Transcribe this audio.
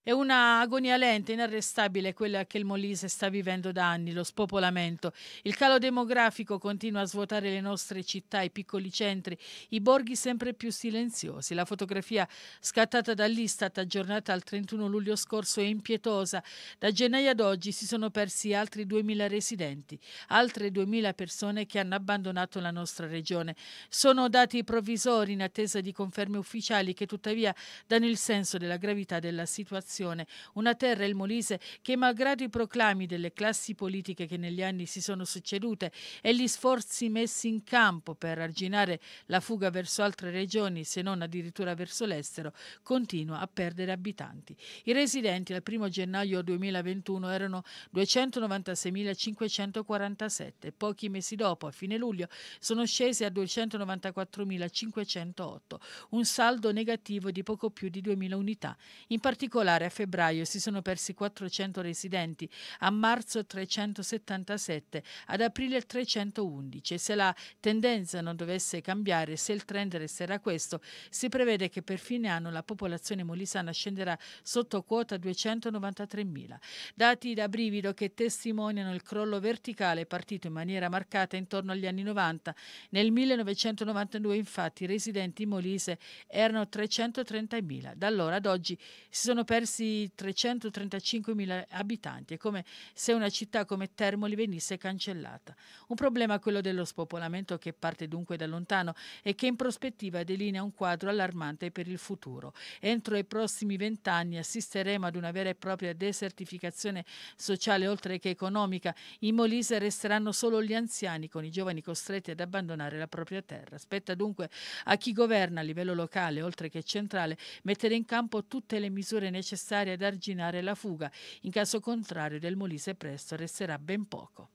È una agonia lenta, inarrestabile quella che il Molise sta vivendo da anni, lo spopolamento. Il calo demografico continua a svuotare le nostre città, i piccoli centri, i borghi sempre più silenziosi. La fotografia scattata dall'Istat aggiornata al 31 luglio scorso è impietosa. Da gennaio ad oggi si sono persi altri 2.000 residenti, altre 2.000 persone che hanno abbandonato la nostra regione. Sono dati provvisori in attesa di conferme ufficiali che tuttavia danno il senso della gravità della situazione popolazione, una terra, il Molise, che malgrado i proclami delle classi politiche che negli anni si sono succedute e gli sforzi messi in campo per arginare la fuga verso altre regioni, se non addirittura verso l'estero, continua a perdere abitanti. I residenti al 1 gennaio 2021 erano 296.547, pochi mesi dopo, a fine luglio, sono scesi a 294.508, un saldo negativo di poco più di 2.000 unità. In particolare particolare a febbraio si sono persi 400 residenti, a marzo 377, ad aprile 311 se la tendenza non dovesse cambiare, se il trend resterà questo, si prevede che per fine anno la popolazione molisana scenderà sotto quota 293.000. Dati da brivido che testimoniano il crollo verticale partito in maniera marcata intorno agli anni 90. Nel 1992 infatti i residenti in molise erano 330.000. Da allora ad oggi si sono persi persi 335.000 abitanti. È come se una città come Termoli venisse cancellata. Un problema quello dello spopolamento che parte dunque da lontano e che in prospettiva delinea un quadro allarmante per il futuro. Entro i prossimi vent'anni assisteremo ad una vera e propria desertificazione sociale oltre che economica. In Molise resteranno solo gli anziani con i giovani costretti ad abbandonare la propria terra. Spetta dunque a chi governa a livello locale oltre che centrale mettere in campo tutte le misure necessarie necessarie ad arginare la fuga, in caso contrario del Molise presto resterà ben poco.